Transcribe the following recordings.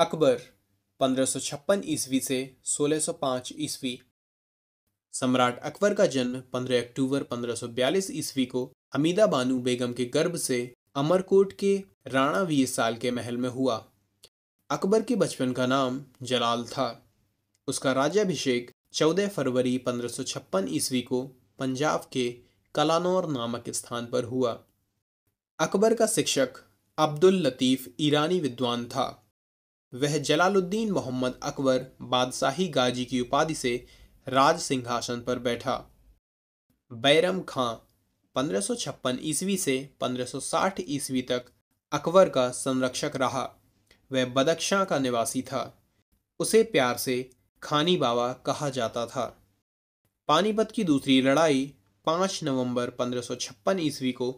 अकबर 1556 ईस्वी से 1605 ईस्वी सम्राट अकबर का जन्म 15 अक्टूबर 1542 ईस्वी को हमीदा बानू बेगम के गर्भ से अमरकोट के राणा वीर साल के महल में हुआ अकबर के बचपन का नाम जलाल था उसका राज्याभिषेक 14 फरवरी 1556 ईस्वी को पंजाब के कलानौर नामक स्थान पर हुआ अकबर का शिक्षक अब्दुल लतीफ़ ईरानी विद्वान था वह जलालुद्दीन मोहम्मद अकबर बादशाही गाजी की उपाधि से राज सिंहासन पर बैठा बैरम खां 1556 ईस्वी से 1560 ईस्वी तक अकबर का संरक्षक रहा वह बदख्शां का निवासी था उसे प्यार से खानी बाबा कहा जाता था पानीपत की दूसरी लड़ाई 5 नवंबर 1556 ईस्वी को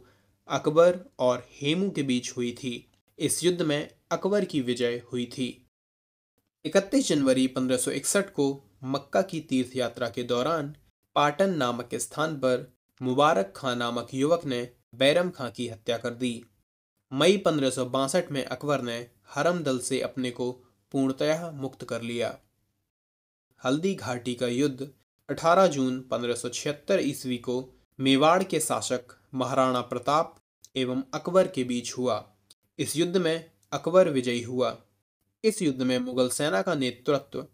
अकबर और हेमू के बीच हुई थी इस युद्ध में अकबर की विजय हुई थी 31 जनवरी 1561 को मक्का की तीर्थ यात्रा के दौरान पाटन नामक स्थान पर मुबारक खां नामक युवक ने बैरम खां की हत्या कर दी मई पंद्रह में अकबर ने हरम दल से अपने को पूर्णतः मुक्त कर लिया हल्दी घाटी का युद्ध 18 जून पंद्रह ईस्वी को मेवाड़ के शासक महाराणा प्रताप एवं अकबर के बीच हुआ इस युद्ध में अकबर विजयी हुआ इस युद्ध में मुगल सेना का नेतृत्व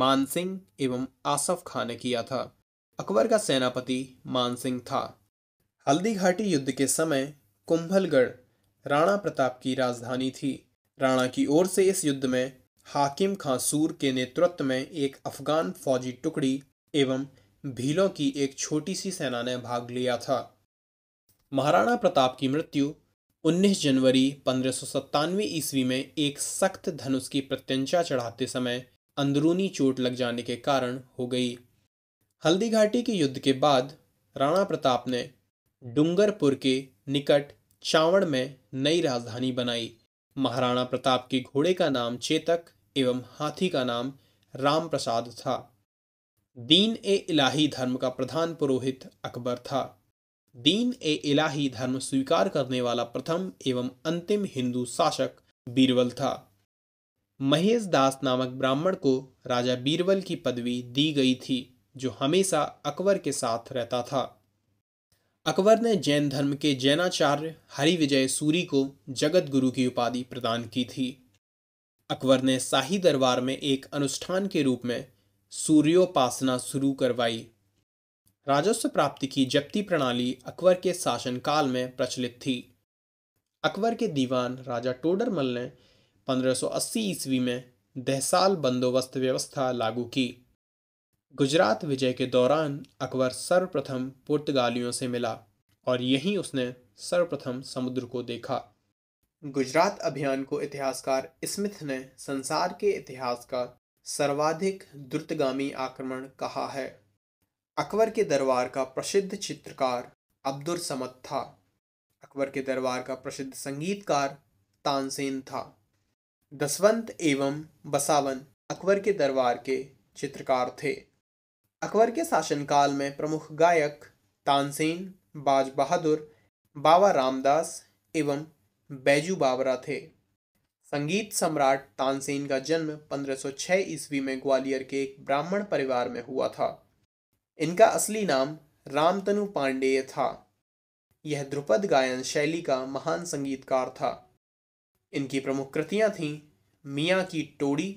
मानसिंह एवं आसफ खान ने किया था अकबर का सेनापति मानसिंह था हल्दी घाटी युद्ध के समय कुंभलगढ़ राणा प्रताप की राजधानी थी राणा की ओर से इस युद्ध में हाकिम खां सूर के नेतृत्व में एक अफगान फौजी टुकड़ी एवं भीलों की एक छोटी सी सेना ने भाग लिया था महाराणा प्रताप की मृत्यु 19 जनवरी पंद्रह ईस्वी में एक सख्त धनुष की प्रत्यंचा चढ़ाते समय अंदरूनी चोट लग जाने के कारण हो गई हल्दी घाटी के युद्ध के बाद राणा प्रताप ने डूंगरपुर के निकट चावड़ में नई राजधानी बनाई महाराणा प्रताप के घोड़े का नाम चेतक एवं हाथी का नाम राम प्रसाद था दीन ए इलाही धर्म का प्रधान पुरोहित अकबर था दीन ए इलाही धर्म स्वीकार करने वाला प्रथम एवं अंतिम हिंदू शासक बीरबल था महेश दास नामक ब्राह्मण को राजा बीरबल की पदवी दी गई थी जो हमेशा अकबर के साथ रहता था अकबर ने जैन धर्म के जैनाचार्य हरिविजय सूरी को जगत गुरु की उपाधि प्रदान की थी अकबर ने शाही दरबार में एक अनुष्ठान के रूप में सूर्योपासना शुरू करवाई राजस्व प्राप्ति की जप्ती प्रणाली अकबर के शासनकाल में प्रचलित थी अकबर के दीवान राजा टोडरमल ने 1580 ईस्वी में दहसाल बंदोबस्त व्यवस्था लागू की गुजरात विजय के दौरान अकबर सर्वप्रथम पुर्तगालियों से मिला और यहीं उसने सर्वप्रथम समुद्र को देखा गुजरात अभियान को इतिहासकार स्मिथ ने संसार के इतिहास का सर्वाधिक द्रुतगामी आक्रमण कहा है अकबर के दरबार का प्रसिद्ध चित्रकार अब्दुल समद था अकबर के दरबार का प्रसिद्ध संगीतकार तानसेन था दसवंत एवं बसावन अकबर के दरबार के चित्रकार थे अकबर के शासनकाल में प्रमुख गायक तानसेन बाज बहादुर बाबा रामदास एवं बैजू बाबरा थे संगीत सम्राट तानसेन का जन्म 1506 ईस्वी में ग्वालियर के एक ब्राह्मण परिवार में हुआ था इनका असली नाम रामतनु पांडेय था यह ध्रुपद गायन शैली का महान संगीतकार था इनकी प्रमुख कृतियां थीं मियाँ की टोड़ी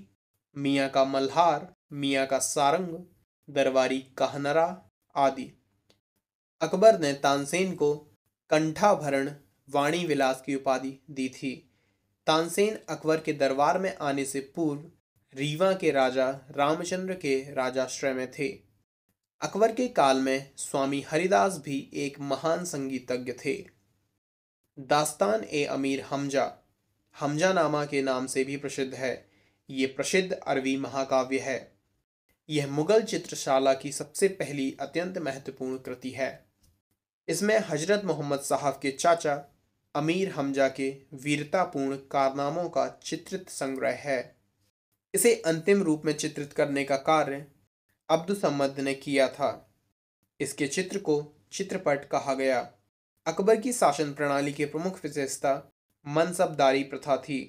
मियाँ का मल्हार मियाँ का सारंग दरबारी कहनरा आदि अकबर ने तानसेन को कंठाभरण वाणी विलास की उपाधि दी थी तानसेन अकबर के दरबार में आने से पूर्व रीवा के राजा रामचंद्र के राजाश्रय में थे अकबर के काल में स्वामी हरिदास भी एक महान संगीतज्ञ थे दास्तान ए अमीर हमजा हमजा नामा के नाम से भी प्रसिद्ध है ये प्रसिद्ध अरबी महाकाव्य है यह मुगल चित्रशाला की सबसे पहली अत्यंत महत्वपूर्ण कृति है इसमें हजरत मोहम्मद साहब के चाचा अमीर हमजा के वीरतापूर्ण कारनामों का चित्रित संग्रह है इसे अंतिम रूप में चित्रित करने का कार्य अब्दुसम्मद ने किया था इसके चित्र को चित्रपट कहा गया अकबर की शासन प्रणाली की प्रमुख विशेषता मनसबदारी प्रथा थी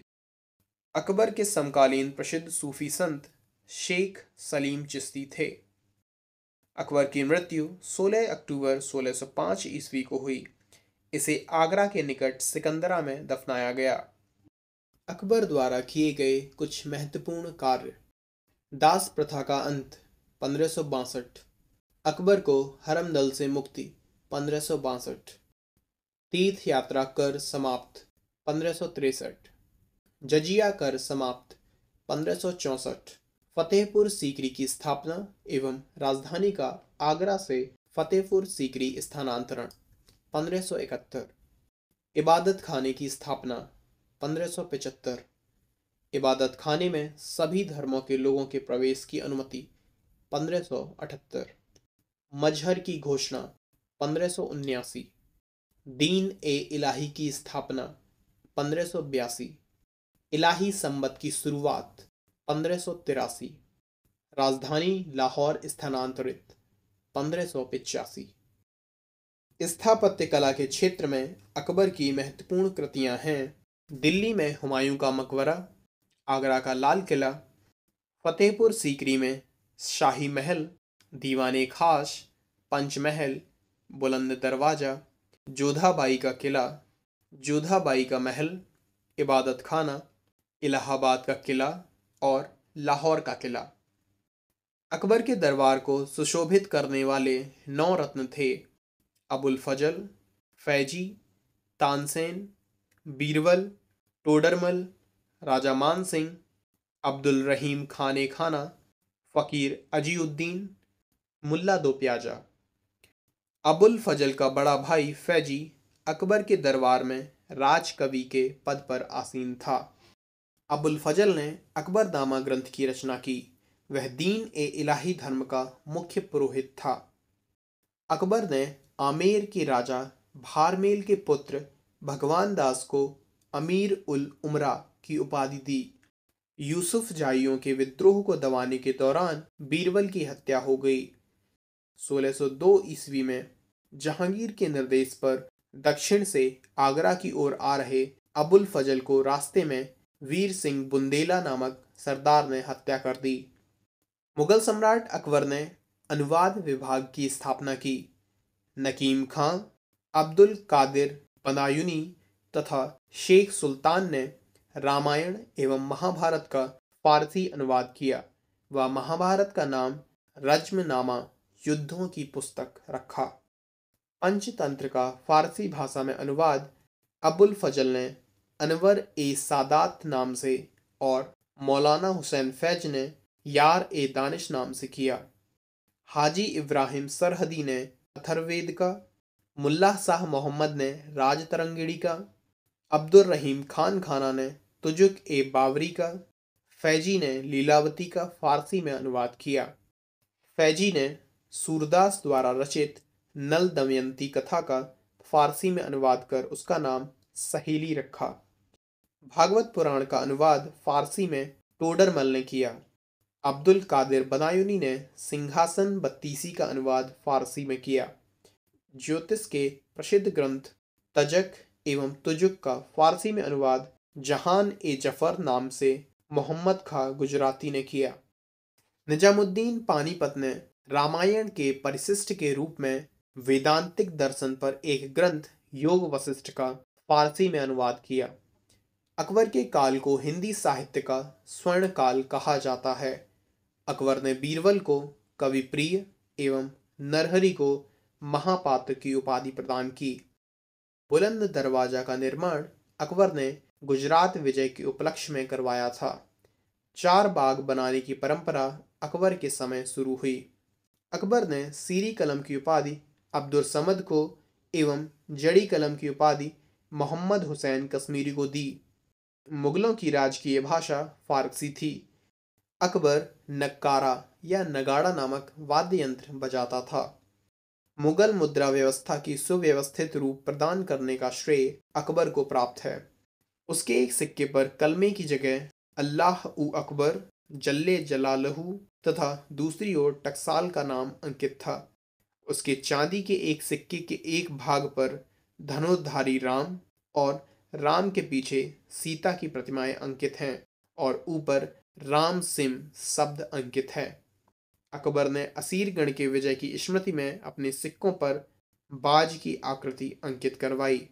अकबर के समकालीन प्रसिद्ध सूफी संत शेख सलीम चिश्ती थे अकबर की मृत्यु 16 अक्टूबर 1605 ईस्वी को हुई इसे आगरा के निकट सिकंदरा में दफनाया गया अकबर द्वारा किए गए कुछ महत्वपूर्ण कार्य दास प्रथा का अंत पंद्रह अकबर को हरम दल से मुक्ति पंद्रह तीर्थ यात्रा कर समाप्त पंद्रह जजिया कर समाप्त पंद्रह फतेहपुर सीकरी की स्थापना एवं राजधानी का आगरा से फतेहपुर सीकरी स्थानांतरण 1571 इबादत खाने की स्थापना 1575 इबादत खाने में सभी धर्मों के लोगों के प्रवेश की अनुमति 1578 मजहर की घोषणा पंद्रह दीन ए इलाही की स्थापना पंद्रह इलाही संबत की शुरुआत पंद्रह राजधानी लाहौर स्थानांतरित पंद्रह स्थापत्य कला के क्षेत्र में अकबर की महत्वपूर्ण कृतियां हैं दिल्ली में हुमायूं का मकबरा आगरा का लाल किला फतेहपुर सीकरी में शाही महल दीवाने खास पंचमहल बुलंद दरवाज़ा जोधाबाई का किला जोधाबाई का महल इबादत खाना इलाहाबाद का किला और लाहौर का किला अकबर के दरबार को सुशोभित करने वाले नौ रत्न थे अबुल फजल फैजी तानसेन बीरबल टोडरमल राजा मान सिंह अब्दुल रहीम खाने खाना फ़कीर अजीउद्दीन मुल्ला दो प्याजा अबुल फजल का बड़ा भाई फैजी अकबर के दरबार में राज कवि के पद पर आसीन था अबुल फजल ने अकबर दामा ग्रंथ की रचना की वह दीन ए इलाही धर्म का मुख्य पुरोहित था अकबर ने आमेर के राजा भारमेल के पुत्र भगवान दास को अमीर उल उमरा की उपाधि दी यूसुफ जाइयों के विद्रोह को दबाने के दौरान बीरबल की हत्या हो गई 1602 ईस्वी में जहांगीर के निर्देश पर दक्षिण से आगरा की ओर आ रहे अबुल फजल को रास्ते में वीर सिंह बुंदेला नामक सरदार ने हत्या कर दी मुगल सम्राट अकबर ने अनुवाद विभाग की स्थापना की नकीम खां अब्दुल कादिर बनायुनी तथा शेख सुल्तान ने रामायण एवं महाभारत का फारसी अनुवाद किया व महाभारत का नाम रज्मनामा युद्धों की पुस्तक रखा पंचतंत्र का फारसी भाषा में अनुवाद अबुल फजल ने अनवर ए सादात नाम से और मौलाना हुसैन फैज ने यार ए दानिश नाम से किया हाजी इब्राहिम सरहदी ने अथर्वेद का मुल्ला शाह मोहम्मद ने राजतरंगिड़ी का अब्दुल रहीम खान खाना ने तुजुक ए बावरी का फैजी ने लीलावती का फारसी में अनुवाद किया फैजी ने सूरदास द्वारा रचित नल दमयंती कथा का फारसी में अनुवाद कर उसका नाम सहेली रखा भागवत पुराण का अनुवाद फारसी में टोडरमल ने किया अब्दुल कादिर बनायुनी ने सिंहासन बत्तीसी का अनुवाद फारसी में किया ज्योतिष के प्रसिद्ध ग्रंथ तजक एवं तुजुक का फारसी में अनुवाद जहान ए जफर नाम से मोहम्मद खां गुजराती ने किया निजामुद्दीन पानीपत ने रामायण के परिशिष्ट के रूप में वेदांतिक दर्शन पर एक ग्रंथ योग वशिष्ठ का फारसी में अनुवाद किया अकबर के काल को हिंदी साहित्य का स्वर्ण काल कहा जाता है अकबर ने बीरबल को कवि प्रिय एवं नरहरी को महापात्र की उपाधि प्रदान की बुलंद दरवाज़ा का निर्माण अकबर ने गुजरात विजय के उपलक्ष्य में करवाया था चार बाग बनाने की परंपरा अकबर के समय शुरू हुई अकबर ने सीरी कलम की उपाधि अब्दुल समद को एवं जड़ी कलम की उपाधि मोहम्मद हुसैन कश्मीरी को दी मुगलों की राजकीय भाषा फारसी थी अकबर नक्कारा या नगाड़ा नामक वाद्य यंत्र बजाता था मुगल मुद्रा व्यवस्था की सुव्यवस्थित रूप प्रदान करने का श्रेय अकबर को प्राप्त है उसके एक सिक्के पर कलमे की जगह अल्लाह उ अकबर जल्ले जलालहू तथा दूसरी ओर टकसाल का नाम अंकित था उसके चांदी के एक सिक्के के एक भाग पर धनोद्धारी राम और राम के पीछे सीता की प्रतिमाएं अंकित हैं और ऊपर राम सिम शब्द अंकित है अकबर ने असीरगण के विजय की स्मृति में अपने सिक्कों पर बाज की आकृति अंकित करवाई